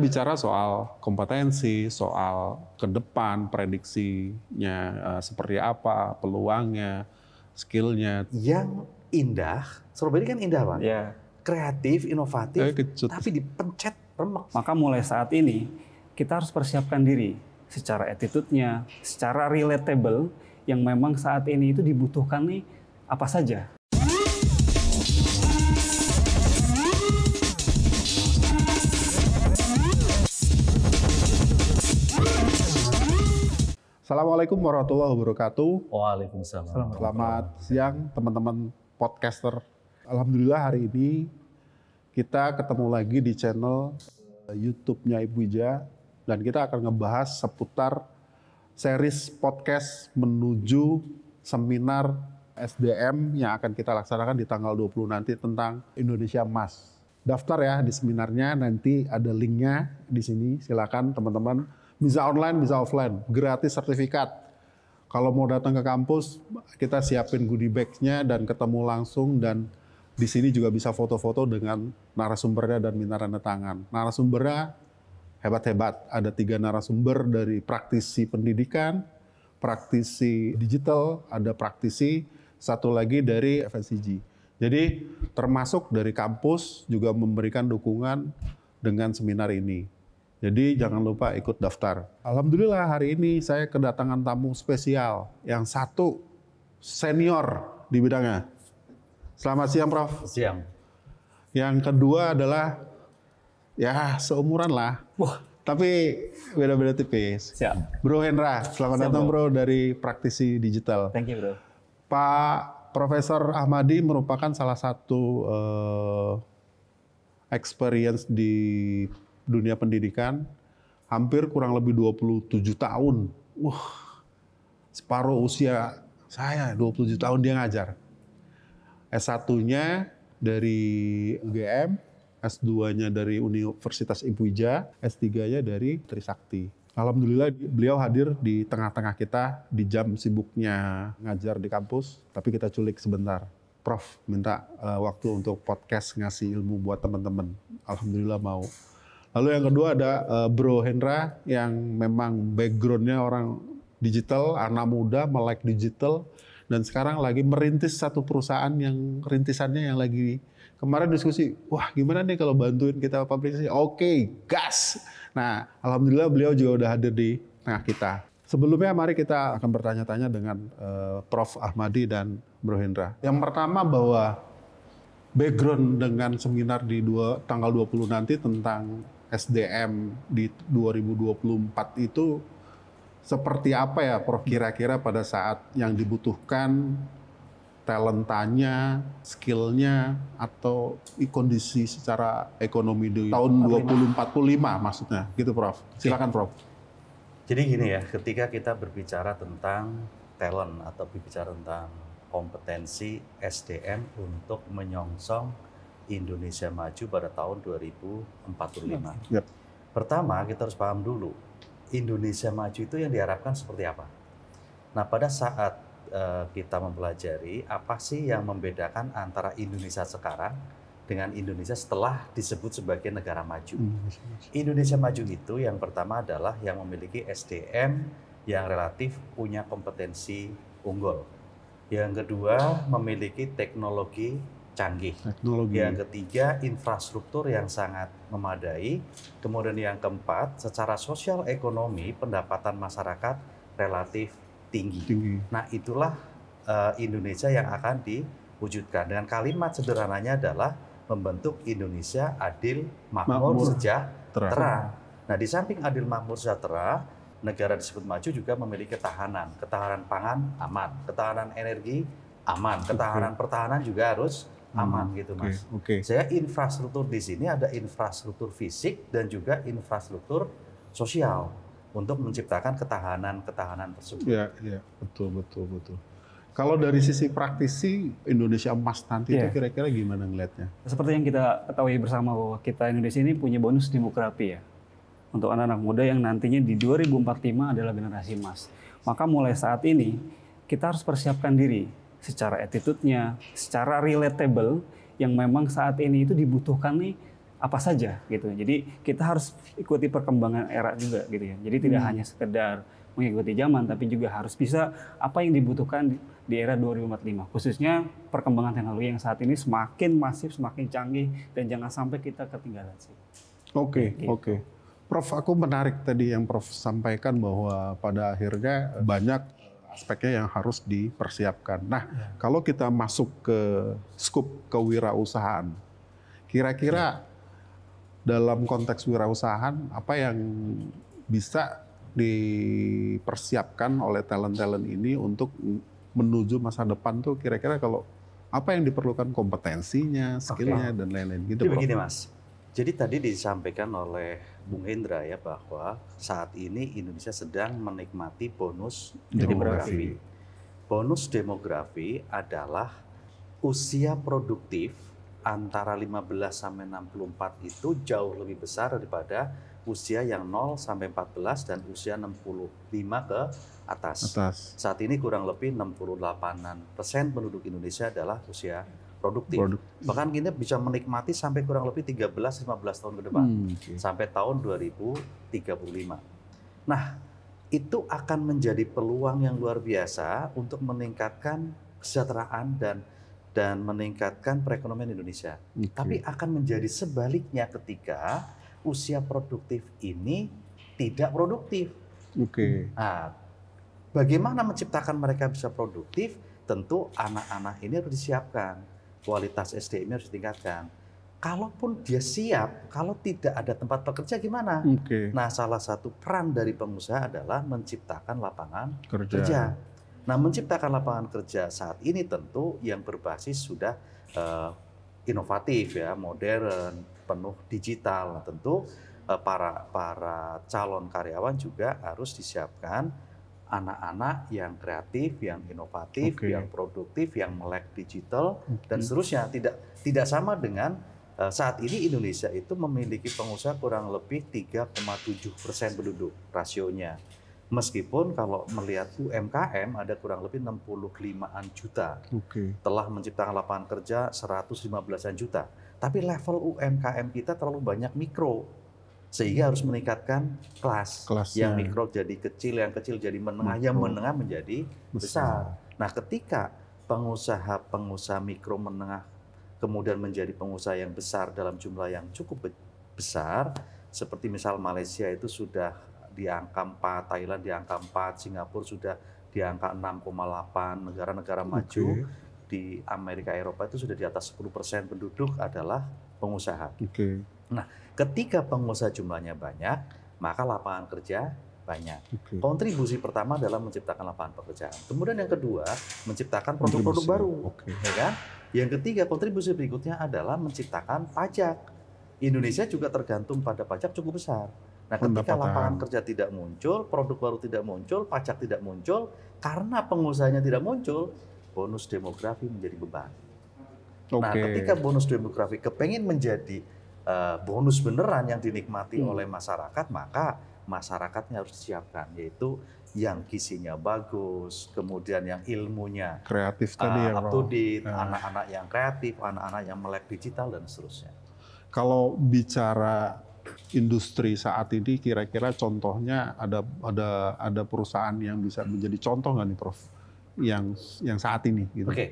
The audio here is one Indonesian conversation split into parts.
bicara soal kompetensi, soal ke depan prediksinya eh, seperti apa, peluangnya, skillnya. Yang indah, Surabaya kan indah pak, yeah. kreatif, inovatif, eh, tapi dipencet remek. Maka mulai saat ini kita harus persiapkan diri secara attitude-nya, secara relatable yang memang saat ini itu dibutuhkan nih apa saja. Assalamualaikum warahmatullahi wabarakatuh. Waalaikumsalam. Selamat, Selamat siang teman-teman podcaster. Alhamdulillah hari ini kita ketemu lagi di channel eh, YouTube-nya Ibu Ija dan kita akan ngebahas seputar series podcast menuju seminar SDM yang akan kita laksanakan di tanggal 20 nanti tentang Indonesia Emas. Daftar ya di seminarnya nanti ada linknya di sini. Silakan teman-teman bisa online, bisa offline, gratis sertifikat. Kalau mau datang ke kampus, kita siapin goodie bagnya dan ketemu langsung dan di sini juga bisa foto-foto dengan narasumbernya dan minta tanda tangan. Narasumbernya hebat-hebat. Ada tiga narasumber dari praktisi pendidikan, praktisi digital, ada praktisi satu lagi dari FNCG. Jadi termasuk dari kampus juga memberikan dukungan dengan seminar ini. Jadi jangan lupa ikut daftar. Alhamdulillah hari ini saya kedatangan tamu spesial yang satu senior di bidangnya. Selamat siang Prof. Siang. Yang kedua adalah ya seumuran lah. Wah. Tapi beda-beda tipis. Siap. Bro Hendra, selamat Siap, datang bro. bro dari Praktisi Digital. Thank you bro. Pak Profesor Ahmadi merupakan salah satu uh, experience di dunia pendidikan hampir kurang lebih 27 tahun. Wah, separuh usia saya 27 tahun dia ngajar. S1-nya dari UGM, S2-nya dari Universitas Ibu Ija, S3-nya dari Trisakti. Alhamdulillah beliau hadir di tengah-tengah kita di jam sibuknya ngajar di kampus, tapi kita culik sebentar. Prof minta uh, waktu untuk podcast ngasih ilmu buat teman-teman. Alhamdulillah mau. Lalu yang kedua ada uh, Bro Hendra yang memang backgroundnya orang digital, anak muda, melek digital, dan sekarang lagi merintis satu perusahaan yang rintisannya yang lagi kemarin diskusi, wah gimana nih kalau bantuin kita publikasi? Oke, gas. Nah, alhamdulillah beliau juga udah hadir di tengah kita. Sebelumnya mari kita akan bertanya-tanya dengan uh, Prof. Ahmadi dan Bro Hendra. Yang pertama bahwa background dengan seminar di dua, tanggal 20 nanti tentang SDM di 2024 itu seperti apa ya Prof kira-kira pada saat yang dibutuhkan talentanya, skillnya, atau kondisi secara ekonomi di tahun 2045 maksudnya, gitu Prof. Silakan Prof. Jadi gini ya, ketika kita berbicara tentang talent atau berbicara tentang kompetensi SDM untuk menyongsong Indonesia maju pada tahun 2045. Yep. Iya. Iya. Pertama, kita harus paham dulu Indonesia maju itu yang diharapkan seperti apa. Nah, pada saat uh, kita mempelajari apa sih yang membedakan antara Indonesia sekarang dengan Indonesia setelah disebut sebagai negara maju. Hmm, iya, Indonesia maju itu yang pertama adalah yang memiliki SDM yang relatif punya kompetensi unggul. Yang kedua, memiliki teknologi canggih. Teknologi. Yang ketiga, infrastruktur yang sangat memadai. Kemudian yang keempat, secara sosial ekonomi pendapatan masyarakat relatif tinggi. tinggi. Nah, itulah uh, Indonesia yang akan diwujudkan. Dengan kalimat sederhananya adalah membentuk Indonesia adil, makmur, makmur. sejahtera. Terang. Nah, di samping adil, makmur, sejahtera, negara disebut maju juga memiliki ketahanan. Ketahanan pangan aman, ketahanan energi aman, ketahanan pertahanan juga harus Hmm, aman hmm. gitu mas. Okay. Okay. Saya infrastruktur di sini ada infrastruktur fisik dan juga infrastruktur sosial untuk menciptakan ketahanan ketahanan tersebut. Iya, ya, betul betul betul. Kalau dari sisi praktisi Indonesia emas nanti yeah. itu ya. kira-kira gimana ngelihatnya? Seperti yang kita ketahui bersama bahwa kita Indonesia ini punya bonus demografi ya untuk anak-anak muda yang nantinya di 2045 adalah generasi emas. Maka mulai saat ini kita harus persiapkan diri secara attitude-nya, secara relatable yang memang saat ini itu dibutuhkan nih apa saja gitu. Jadi kita harus ikuti perkembangan era juga gitu ya. Jadi tidak hmm. hanya sekedar mengikuti zaman tapi juga harus bisa apa yang dibutuhkan di era 2045 khususnya perkembangan teknologi yang saat ini semakin masif semakin canggih dan jangan sampai kita ketinggalan sih. Oke, okay, gitu. oke. Okay. Prof, aku menarik tadi yang Prof sampaikan bahwa pada akhirnya banyak aspeknya yang harus dipersiapkan. Nah, ya. kalau kita masuk ke skup kewirausahaan, kira-kira ya. dalam konteks wirausahaan apa yang bisa dipersiapkan oleh talent-talent ini untuk menuju masa depan tuh kira-kira kalau apa yang diperlukan kompetensinya, skillnya okay. dan lain-lain gitu. Jadi begini mas, jadi tadi disampaikan oleh Bung Hendra ya bahwa saat ini Indonesia sedang menikmati bonus demografi. Bonus demografi adalah usia produktif antara 15 sampai 64 itu jauh lebih besar daripada usia yang 0 sampai 14 dan usia 65 ke atas. atas. Saat ini kurang lebih 68 persen penduduk Indonesia adalah usia produktif. produktif. Bahkan kita bisa menikmati sampai kurang lebih 13-15 tahun ke depan. Hmm, okay. Sampai tahun 2035. Nah, itu akan menjadi peluang yang luar biasa untuk meningkatkan kesejahteraan dan dan meningkatkan perekonomian Indonesia. Okay. Tapi akan menjadi sebaliknya ketika usia produktif ini tidak produktif. Oke. Okay. Nah, bagaimana menciptakan mereka bisa produktif? Tentu anak-anak ini harus disiapkan kualitas SDM harus ditingkatkan. Kalaupun dia siap, kalau tidak ada tempat pekerja gimana? Okay. Nah, salah satu peran dari pengusaha adalah menciptakan lapangan kerja. kerja. Nah, menciptakan lapangan kerja saat ini tentu yang berbasis sudah uh, inovatif ya, modern, penuh digital. Nah, tentu uh, para para calon karyawan juga harus disiapkan anak-anak yang kreatif, yang inovatif, okay. yang produktif, yang melek digital okay. dan seterusnya. Tidak tidak sama dengan uh, saat ini Indonesia itu memiliki pengusaha kurang lebih 3,7 persen penduduk rasionya. Meskipun kalau melihat UMKM ada kurang lebih 65-an juta. Okay. Telah menciptakan lapangan kerja 115-an juta. Tapi level UMKM kita terlalu banyak mikro sehingga harus meningkatkan kelas, Kelasnya. yang ya. mikro jadi kecil, yang kecil jadi menengah, yang menengah menjadi besar. besar. Nah, ketika pengusaha-pengusaha mikro menengah kemudian menjadi pengusaha yang besar dalam jumlah yang cukup besar, seperti misal Malaysia itu sudah di angka 4, Thailand di angka 4, Singapura sudah di angka 6,8, negara-negara okay. maju di Amerika Eropa itu sudah di atas 10% penduduk adalah pengusaha. Okay. Nah, ketika pengusaha jumlahnya banyak, maka lapangan kerja banyak. Okay. Kontribusi pertama adalah menciptakan lapangan pekerjaan. Kemudian yang kedua, menciptakan produk-produk baru, okay. ya kan? Yang ketiga, kontribusi berikutnya adalah menciptakan pajak. Indonesia juga tergantung pada pajak cukup besar. Nah, ketika lapangan kerja tidak muncul, produk baru tidak muncul, pajak tidak muncul, karena pengusahanya tidak muncul, bonus demografi menjadi beban. Okay. Nah, ketika bonus demografi kepengen menjadi Eh, bonus beneran yang dinikmati hmm. oleh masyarakat, maka masyarakatnya harus disiapkan, yaitu yang kisinya bagus, kemudian yang ilmunya kreatif uh, tadi ya, up to nah. anak-anak yang kreatif, anak-anak yang melek digital dan seterusnya. Kalau bicara industri saat ini kira-kira contohnya ada ada ada perusahaan yang bisa menjadi contoh nggak nih Prof yang yang saat ini gitu. Oke. Okay.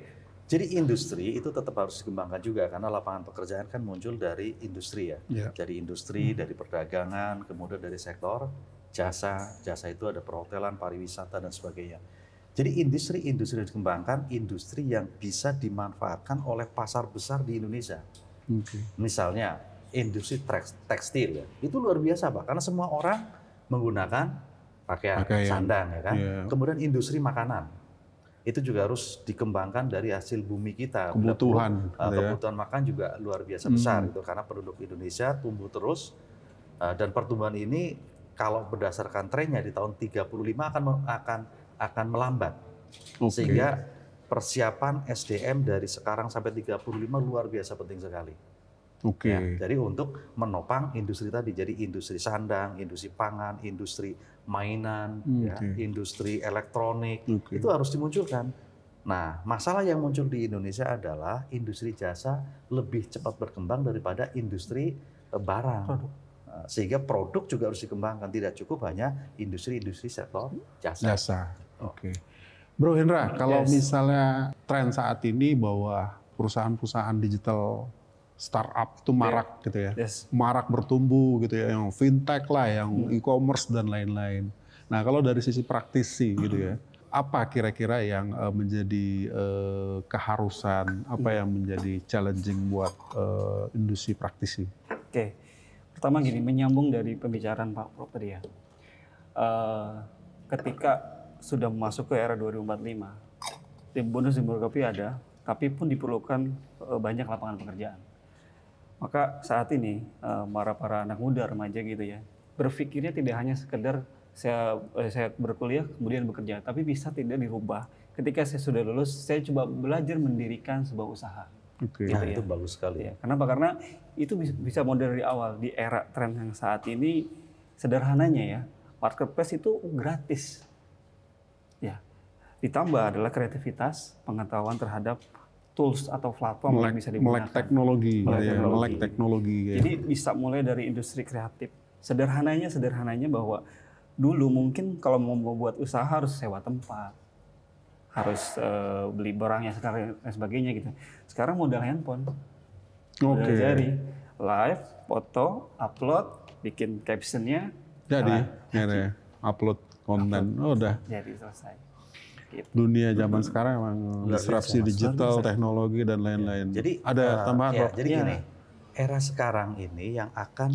Jadi industri itu tetap harus dikembangkan juga karena lapangan pekerjaan kan muncul dari industri ya. ya. Dari industri, hmm. dari perdagangan, kemudian dari sektor jasa, jasa itu ada perhotelan, pariwisata dan sebagainya. Jadi industri-industri yang dikembangkan, industri yang bisa dimanfaatkan oleh pasar besar di Indonesia. Okay. Misalnya industri tekstil ya, itu luar biasa pak, karena semua orang menggunakan pakaian, pakaian. sandang ya kan. Yeah. Kemudian industri makanan, itu juga harus dikembangkan dari hasil bumi kita. Kebutuhan. uh, kebutuhan ya. makan juga luar biasa hmm. besar gitu karena penduduk Indonesia tumbuh terus uh, dan pertumbuhan ini kalau berdasarkan trennya di tahun 35 akan akan akan melambat. Okay. Sehingga persiapan SDM dari sekarang sampai 35 luar biasa penting sekali. Okay. Ya, jadi untuk menopang industri tadi, jadi industri sandang, industri pangan, industri mainan, okay. Hmm, ya, industri elektronik okay. itu harus dimunculkan. Nah, masalah yang muncul di Indonesia adalah industri jasa lebih cepat berkembang daripada industri e, barang. E, sehingga produk juga harus dikembangkan, tidak cukup hanya industri-industri sektor jasa. Jasa. Oh. Oke. Okay. Bro Hendra, yes. kalau misalnya tren saat ini bahwa perusahaan-perusahaan digital startup itu marak yeah. gitu ya. Yes. Marak bertumbuh gitu ya, yang fintech lah, yang hmm. e-commerce dan lain-lain. Nah, kalau dari sisi praktisi gitu ya, hmm. apa kira-kira yang uh, menjadi uh, keharusan, apa hmm. yang menjadi challenging buat uh, industri praktisi? Oke. Okay. Pertama gini, menyambung dari pembicaraan Pak Prof tadi ya. Uh, ketika sudah masuk ke era 2045, bonus demografi ada, tapi pun diperlukan banyak lapangan pekerjaan. Maka saat ini eh, para para anak muda remaja gitu ya berpikirnya tidak hanya sekedar saya eh, saya berkuliah kemudian bekerja, tapi bisa tidak dirubah. Ketika saya sudah lulus, saya coba belajar mendirikan sebuah usaha. Okay. Gitu nah, ya. itu bagus sekali. Ya. Kenapa? Karena itu bisa model dari awal di era tren yang saat ini sederhananya ya marketplace itu gratis. Ya, ditambah adalah kreativitas, pengetahuan terhadap tools atau platform melek, yang bisa digunakan. Gitu ya, melek teknologi, melek ya, teknologi. Melek teknologi ya. Jadi bisa mulai dari industri kreatif. Sederhananya, sederhananya bahwa dulu mungkin kalau mau membuat usaha harus sewa tempat, harus uh, beli barangnya dan sebagainya gitu. Sekarang modal handphone, Oke. okay. Jadi live, foto, upload, bikin captionnya. Jadi, nah, ya, upload konten, upload. Oh, udah. Jadi selesai gitu. dunia zaman hmm. sekarang emang disrupsi digital, teknologi dan lain-lain. Ya. Jadi ada uh, tambahan ya, Jadi gini, iya. era sekarang ini yang akan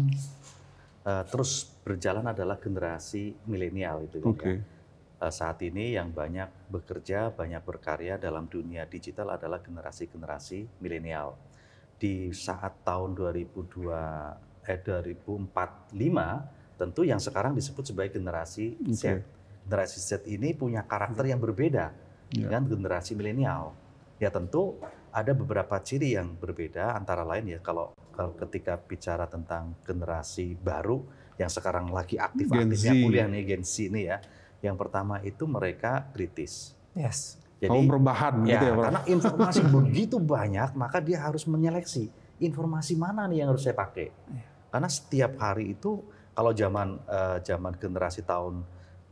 uh, terus berjalan adalah generasi milenial itu okay. ya. Uh, saat ini yang banyak bekerja, banyak berkarya dalam dunia digital adalah generasi-generasi milenial. Di saat tahun 2002 eh 2045 tentu yang sekarang disebut sebagai generasi Z generasi Z ini punya karakter hmm. yang berbeda yeah. dengan generasi milenial. Ya tentu ada beberapa ciri yang berbeda antara lain ya kalau, ketika bicara tentang generasi baru yang sekarang lagi aktif-aktifnya kuliah nih Gen Z ini ya. Yang pertama itu mereka kritis. Yes. Jadi Kaum perubahan ya, gitu ya, ya Karena informasi begitu banyak, maka dia harus menyeleksi informasi mana nih yang harus saya pakai. Iya. Karena setiap hari itu kalau zaman uh, zaman generasi tahun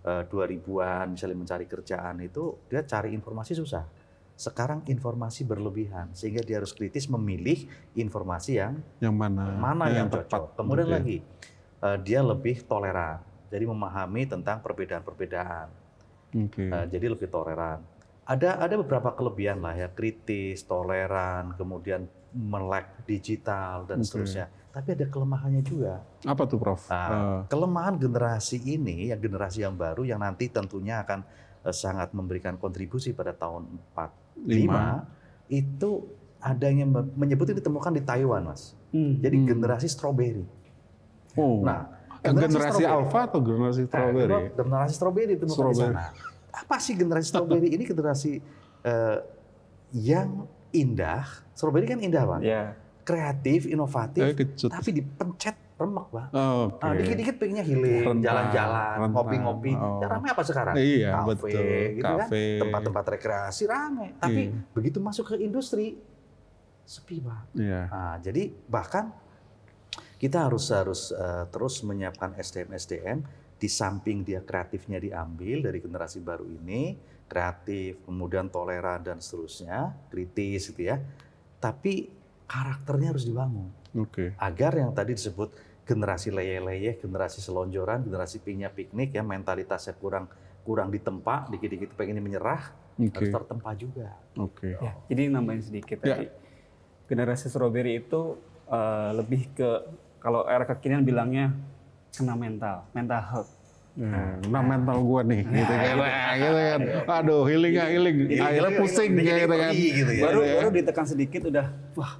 Eh, dua ribuan misalnya mencari kerjaan itu dia cari informasi susah. Sekarang informasi berlebihan sehingga dia harus kritis memilih informasi yang yang mana mana yang, yang cocok. Gitu Kemudian okay. Ya. lagi uh, dia lebih toleran, jadi memahami tentang perbedaan-perbedaan. Okay. Uh, eh, jadi lebih toleran ada ada beberapa kelebihan lah ya kritis, toleran, kemudian melek digital dan okay. seterusnya. Tapi ada kelemahannya juga. Apa tuh, Prof? Nah, uh. Kelemahan generasi ini, ya generasi yang baru yang nanti tentunya akan uh, sangat memberikan kontribusi pada tahun 45 lima itu ada yang menyebutnya ditemukan di Taiwan, Mas. Hmm. Jadi hmm. generasi strawberry Oh. Nah, generasi, generasi alfa atau generasi strawberry Nah, generasi stroberi ditemukan strawberry. di sana apa sih generasi strawberry ini generasi uh, yang indah. strawberry kan indah, Pak. Yeah. Kreatif, inovatif, eh, tapi dipencet remek, Pak. Oh, okay. nah, dikit-dikit pengennya healing, jalan-jalan, ngopi-ngopi. Oh. Ya, apa sekarang? Iya, Kafe, betul. gitu kan? Kafe. Tempat-tempat rekreasi rame. Tapi yeah. begitu masuk ke industri, sepi, Pak. yeah. Nah, jadi bahkan kita harus harus uh, terus menyiapkan SDM-SDM di samping dia kreatifnya diambil dari generasi baru ini, kreatif, kemudian toleran dan seterusnya, kritis gitu ya. Tapi karakternya harus dibangun. Okay. Agar yang tadi disebut generasi leye-leye, generasi selonjoran, generasi pinya piknik ya, mentalitasnya kurang kurang ditempa, dikit-dikit pengen menyerah, okay. harus tertempa juga. Oke. Okay. Ya, jadi nambahin sedikit ya. Generasi strawberry itu uh, lebih ke kalau era kekinian bilangnya kena mental, mental health. Hmm, nah mental gue nih, nah, gitu kan, iya. nah, gitu kan, aduh healing ya healing, akhirnya pusing kayak gitu kan, gitu ya. baru iya. baru ditekan sedikit udah, wah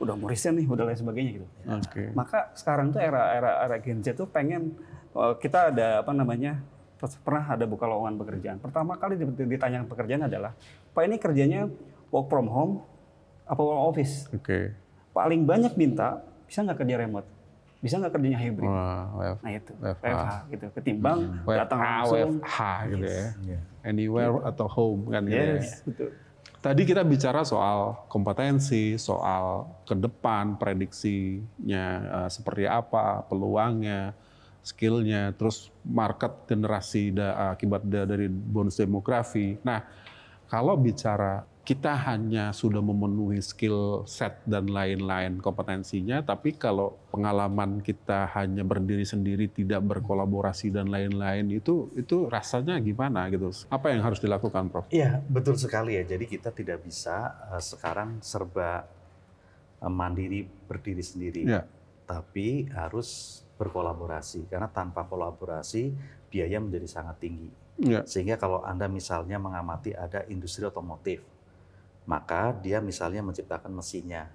udah mau resign nih, udah lain sebagainya gitu. Okay. Maka sekarang tuh era era era Gen Z tuh pengen eh, kita ada apa namanya pernah ada buka lowongan pekerjaan. Pertama kali ditanya pekerjaan adalah, pak ini kerjanya work from home apa work office? Oke. Okay. Paling banyak minta bisa nggak kerja remote? bisa nggak kerjanya hybrid? Wah, WF, nah itu WFH, WFH gitu. Ketimbang hmm. WFH, datang langsung. WFH gitu ya. yes. ya. Anywhere yeah. atau home kan gitu ya. yes, ya. Betul. Tadi kita bicara soal kompetensi, soal ke depan prediksinya eh, seperti apa, peluangnya, skillnya, terus market generasi da, eh, akibat da, dari bonus demografi. Nah, kalau bicara kita hanya sudah memenuhi skill set dan lain-lain kompetensinya, tapi kalau pengalaman kita hanya berdiri sendiri, tidak berkolaborasi dan lain-lain itu itu rasanya gimana gitu? Apa yang harus dilakukan, Prof? Iya, betul sekali ya. Jadi kita tidak bisa eh, sekarang serba eh, mandiri berdiri sendiri, ya. tapi harus berkolaborasi karena tanpa kolaborasi biaya menjadi sangat tinggi. Ya. Sehingga kalau anda misalnya mengamati ada industri otomotif maka dia misalnya menciptakan mesinnya.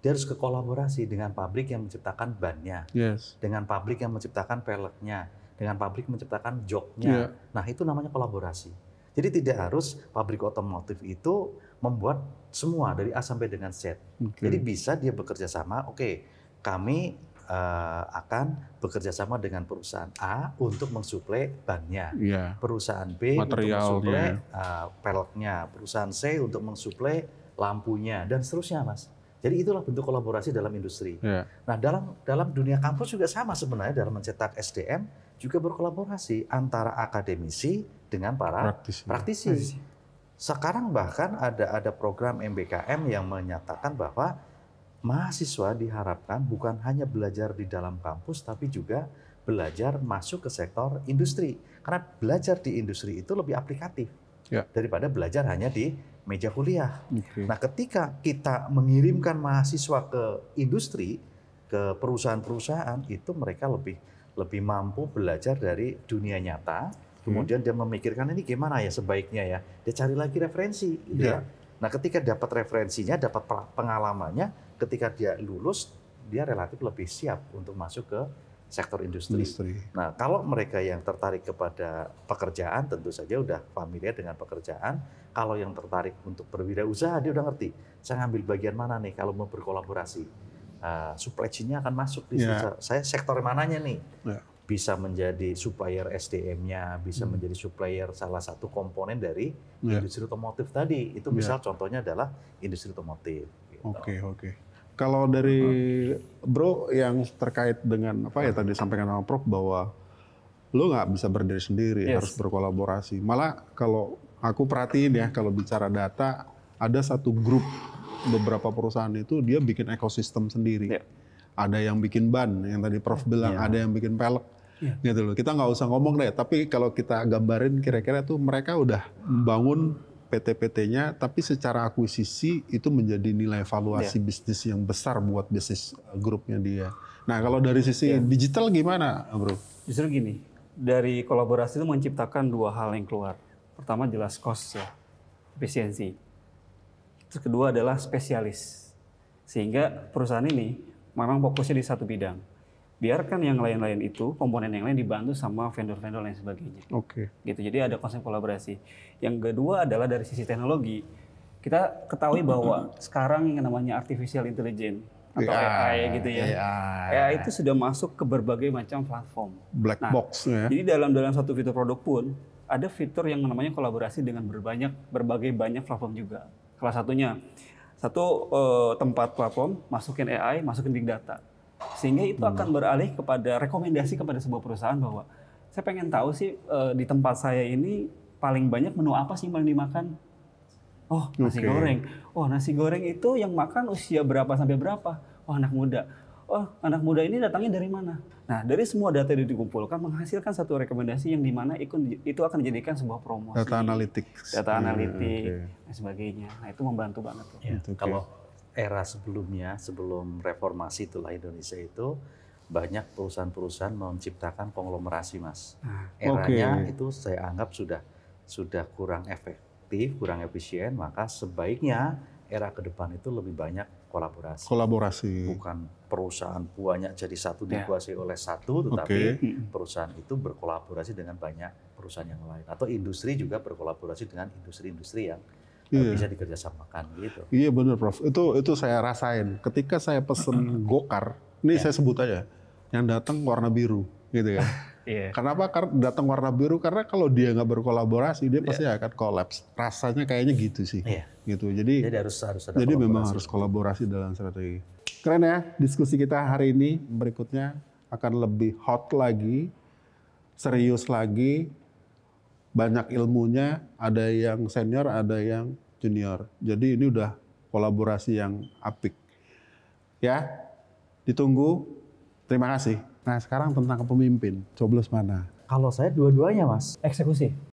Dia harus kekolaborasi dengan pabrik yang menciptakan bannya, yes. dengan pabrik yang menciptakan peleknya, dengan pabrik menciptakan joknya. Yeah. Nah itu namanya kolaborasi. Jadi tidak harus pabrik otomotif itu membuat semua dari A sampai dengan Z. Okay. Jadi bisa dia bekerja sama. Oke, okay, kami uh, akan bekerja sama dengan perusahaan A untuk mensuplai bannya, yeah. perusahaan B Material, untuk mensuplai yeah. uh, peleknya, perusahaan C untuk mensuplai lampunya dan seterusnya, mas. Jadi itulah bentuk kolaborasi dalam industri. Yeah. Nah dalam dalam dunia kampus juga sama sebenarnya dalam mencetak SDM juga berkolaborasi antara akademisi dengan para praktisi. praktisi. Sekarang bahkan ada ada program MBKM yang menyatakan bahwa mahasiswa diharapkan bukan hanya belajar di dalam kampus tapi juga belajar masuk ke sektor industri karena belajar di industri itu lebih aplikatif ya. daripada belajar hanya di meja kuliah. Okay. Nah, ketika kita mengirimkan mahasiswa ke industri, ke perusahaan-perusahaan itu mereka lebih lebih mampu belajar dari dunia nyata. Hmm. Kemudian hmm. dia memikirkan ini gimana ya sebaiknya ya. Dia cari lagi referensi, gitu ya. ya. Nah, ketika dapat referensinya, dapat pengalamannya, ketika dia lulus dia relatif lebih siap untuk masuk ke sektor industri. industri. Nah, kalau mereka yang tertarik kepada pekerjaan tentu saja udah familiar dengan pekerjaan. Kalau yang tertarik untuk berwirausaha dia udah ngerti. Saya ngambil bagian mana nih kalau mau berkolaborasi. Uh, supply chain-nya akan masuk di yeah. saya sektor mananya nih. Yeah. Bisa menjadi supplier SDM-nya, bisa hmm. menjadi supplier salah satu komponen dari yeah. industri otomotif tadi. Itu ya. misal yeah. contohnya adalah industri otomotif. Oke, gitu. oke. Okay, okay. Kalau dari bro yang terkait dengan apa ya tadi sampaikan sama Prof bahwa lo nggak bisa berdiri sendiri, yes. harus berkolaborasi. Malah kalau aku perhatiin ya kalau bicara data ada satu grup beberapa perusahaan itu dia bikin ekosistem sendiri. Yeah. Ada yang bikin ban yang tadi Prof bilang, yeah. ada yang bikin pelek. Yeah. Gitu loh. Kita nggak usah ngomong deh, tapi kalau kita gambarin kira-kira tuh mereka udah membangun PT-PT-nya, tapi secara akuisisi itu menjadi nilai valuasi yeah. bisnis yang besar buat bisnis eh, grupnya dia. Nah, kalau dari sisi yeah. digital gimana, Bro? Justru gini, dari kolaborasi itu menciptakan dua hal yang keluar. Pertama jelas cost ya, efisiensi. Terus kedua adalah spesialis. Sehingga perusahaan ini memang fokusnya di satu bidang biarkan yang lain-lain itu komponen yang lain dibantu sama vendor-vendor lain sebagainya. Oke. Okay. Gitu. Jadi ada konsep kolaborasi. Yang kedua adalah dari sisi teknologi. Kita ketahui bahwa sekarang yang namanya artificial intelligence atau AI ya, gitu ya. AI. Ya. AI itu sudah masuk ke berbagai macam platform. Black nah, box ya. Jadi dalam dalam satu fitur produk pun ada fitur yang namanya kolaborasi dengan berbanyak berbagai banyak platform juga. Salah satunya satu eh, tempat platform masukin AI, masukin big data sehingga itu akan hmm. beralih kepada rekomendasi kepada sebuah perusahaan bahwa saya pengen tahu sih eh, di tempat saya ini paling banyak menu apa sih yang dimakan oh nasi okay. goreng oh nasi goreng itu yang makan usia berapa sampai berapa oh anak muda oh anak muda ini datangnya dari mana? Nah dari semua data yang dikumpulkan menghasilkan satu rekomendasi yang dimana itu akan dijadikan sebuah promosi. Data analitik. Data hmm, analitik yeah, okay. dan sebagainya. Nah itu membantu banget. yeah, okay. Kalau era sebelumnya, sebelum reformasi itulah Indonesia itu banyak perusahaan-perusahaan menciptakan konglomerasi, Mas. Ah, Eranya okay. itu saya anggap sudah sudah kurang efektif, kurang efisien, maka sebaiknya era ke depan itu lebih banyak kolaborasi. Kolaborasi. Bukan perusahaan banyak jadi satu ya. dikuasai oleh satu, tetapi okay. perusahaan itu berkolaborasi dengan banyak perusahaan yang lain atau industri juga berkolaborasi dengan industri-industri yang iya. bisa dikerjasamakan gitu. Iya benar Prof. Itu itu saya rasain. Ketika saya pesen hmm. gokar, ini yeah. saya sebut aja, yang datang warna biru gitu kan. Ya. yeah. Kenapa? datang warna biru karena kalau dia nggak berkolaborasi dia iya. pasti yeah. akan kolaps. Rasanya kayaknya gitu sih. Yeah. Gitu. Jadi, jadi harus harus ada Jadi memang harus kolaborasi dalam strategi. Keren ya diskusi kita hari ini. Berikutnya akan lebih hot lagi, serius lagi, banyak ilmunya, ada yang senior, ada yang junior. Jadi ini udah kolaborasi yang apik. Ya, ditunggu. Terima kasih. Nah sekarang tentang kepemimpin, coblos mana? Kalau saya dua-duanya mas, eksekusi.